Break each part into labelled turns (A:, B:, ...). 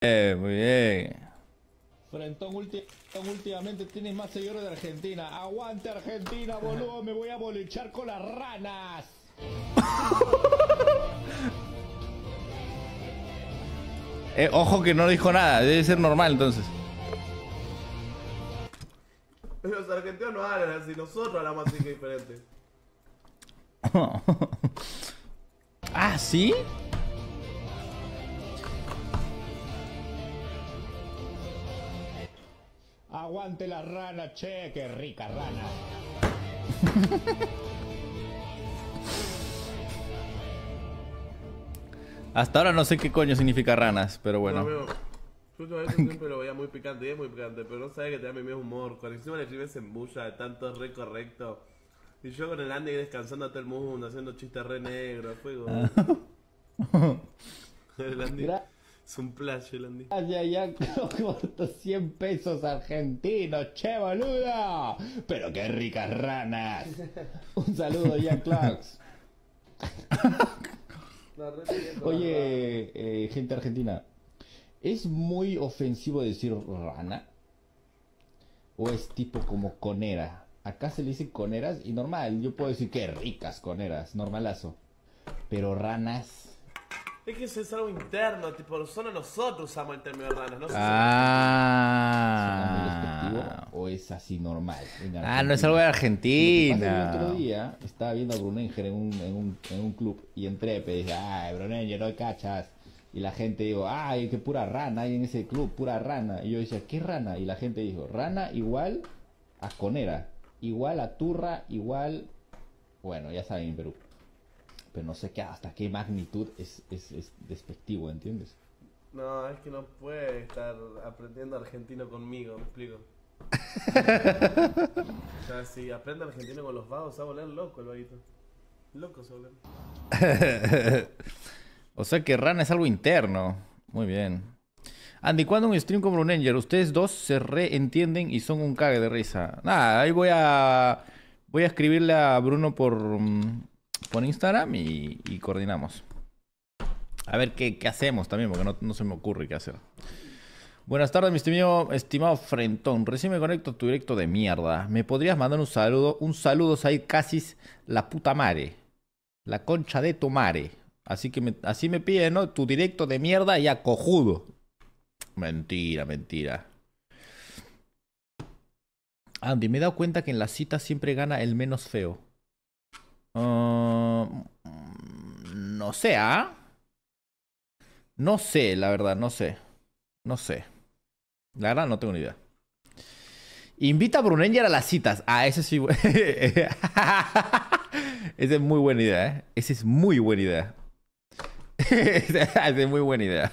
A: bien, eh, muy bien. Frentón, últimamente tienes más señores de Argentina. Aguante Argentina, boludo, me voy a bolichar con las ranas. Eh, ojo que no dijo nada, debe ser normal entonces. Los argentinos no hablan así, nosotros hablamos así que diferente. ah, ¿sí? Aguante la rana, che, qué rica rana. Hasta ahora no sé qué coño significa ranas, pero bueno. amigo, yo siempre lo veía muy picante y es muy picante, pero no sabía que te da mi mismo humor. Cuando encima le escribes en bulla de tanto re correcto. Y yo con el Andy descansando a todo el mundo, haciendo chistes re negros, fuego. el es un placer, Ay, ya! ay, corto 100 pesos argentinos, che boludo. Pero qué ricas ranas. Un saludo, Jack Clarks. Oye, eh, gente argentina, ¿es muy ofensivo decir rana? ¿O es tipo como conera? Acá se le dice coneras y normal, yo puedo decir que ricas coneras, normalazo. Pero ranas es que es algo interno, tipo, solo nosotros usamos el término hermanos. no sé ah. o es así normal. Ah, no es algo de Argentina. El otro día estaba viendo a Brunenger en un, en un, en un club y entré, pero pues, dije, ay, Brunenger, no hay cachas. Y la gente dijo, ay, qué pura rana hay en ese club, pura rana. Y yo decía, ¿qué rana? Y la gente dijo, rana igual a conera, igual a turra, igual... Bueno, ya saben, Perú pero no sé hasta qué magnitud es, es, despectivo, ¿entiendes? No, es que no puede estar aprendiendo argentino conmigo, me explico. o sea, si aprende argentino con los vagos, se va a volver loco el vaguito. Loco se va a o sea que Rana es algo interno. Muy bien. Andy, cuando un stream como un ustedes dos se reentienden y son un cague de risa. Nada, ahí voy a. Voy a escribirle a Bruno por. Mm, en Instagram y, coordinamos. A ver qué, hacemos también, porque no, se me ocurre qué hacer. Buenas tardes, mi estimado, estimado Frentón. Recién me conecto a tu directo de mierda. ¿Me podrías mandar un saludo? Un saludo, Said Casis, la puta mare, La concha de tu mare. Así que así me piden, ¿no? Tu directo de mierda y acojudo. Mentira, mentira. Andy, me he dado cuenta que en la cita siempre gana el menos feo. Mm, no sé, ¿ah? No sé, la verdad, no sé. No sé. La verdad, no tengo ni idea. Invita a Brunenger a las citas. Ah, ese sí. Esa es muy buena idea, ¿eh? Esa es muy buena idea. Esa es muy buena idea.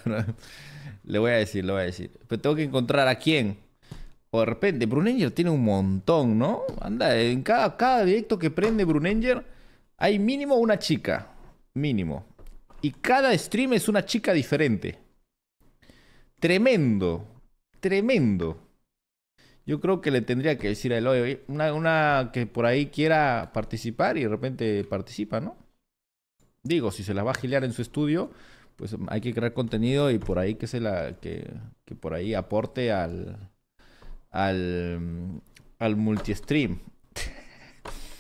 A: le voy a decir, le voy a decir. Pero tengo que encontrar a quién. O de repente, Brunenger tiene un montón, ¿no? Anda, en cada, cada directo que prende Brunenger hay mínimo una chica. Mínimo. Y cada stream es una chica diferente. Tremendo. Tremendo. Yo creo que le tendría que decir a Eloy, una, que por ahí quiera participar y de repente participa, ¿no? Digo, si se las va a giliar en su estudio, pues hay que crear contenido y por ahí que se la que, por ahí aporte al al al multi-stream.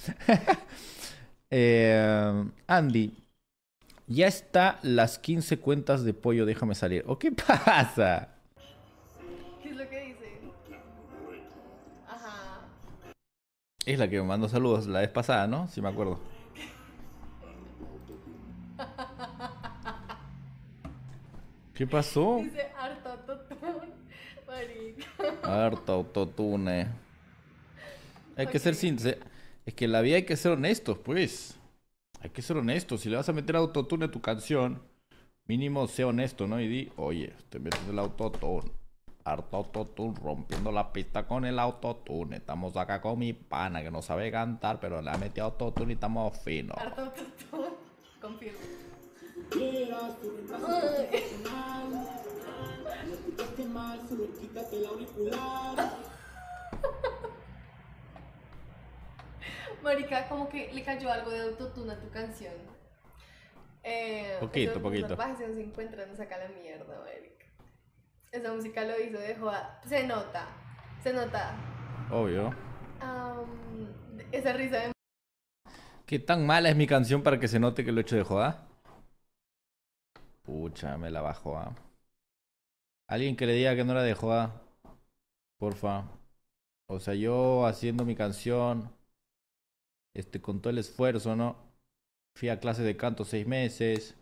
A: Eh, Andy, ya está las 15 cuentas de pollo, déjame salir. ¿O qué pasa? ¿Qué es lo que dice? Ajá. Es la que me mandó saludos la vez pasada, ¿no? Si me acuerdo. ¿Qué pasó? Dice harto autotune, Harto autotune. Hay que ser sincero. Es que en la vida hay que ser honestos, pues. Hay que ser honestos. Si le vas a meter autotune a tu canción, mínimo sea honesto, ¿no? Y di, oye, te metes el autotune. Harto autotune, rompiendo la pista con el autotune. Estamos acá con mi pana que no sabe cantar, pero le ha metido autotune y estamos finos. autotune, Marica, como que le cayó algo de autotune a tu canción. Eh, poquito, poquito. se no saca la mierda, Marica. Esa música lo hizo de joda. Se nota, se nota. Obvio. esa risa de. ¿Qué tan mala es mi canción para que se note que lo he hecho de joda? Pucha, me la bajo a. Ah. Alguien que le diga que no era de joda. Porfa. O sea, yo haciendo mi canción este, con todo el esfuerzo, ¿no? Fui a clase de canto seis meses,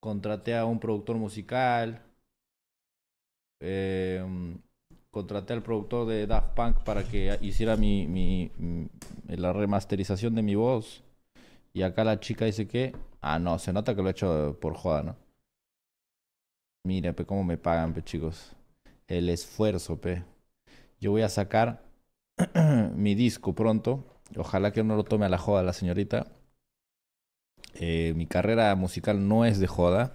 A: contraté a un productor musical, em, contraté al productor de Daft Punk para que hiciera mi, la remasterización de mi voz. Y acá la chica dice que, ah, no, se nota que lo he hecho por joda, ¿no? Mira, pe, cómo me pagan, pe, chicos. El esfuerzo, pe. Yo voy a sacar mi disco pronto ojalá que no lo tome a la joda la señorita. Eh, mi carrera musical no es de joda.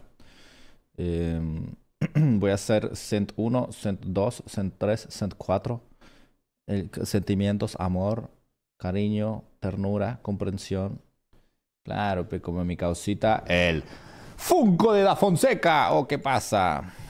A: Em, voy a hacer Cent 1, Cent 2, Cent 3, Cent 4. sentimientos, amor, cariño, ternura, comprensión. Claro, pero como mi causita, el Funko de la Fonseca. ¿O qué pasa?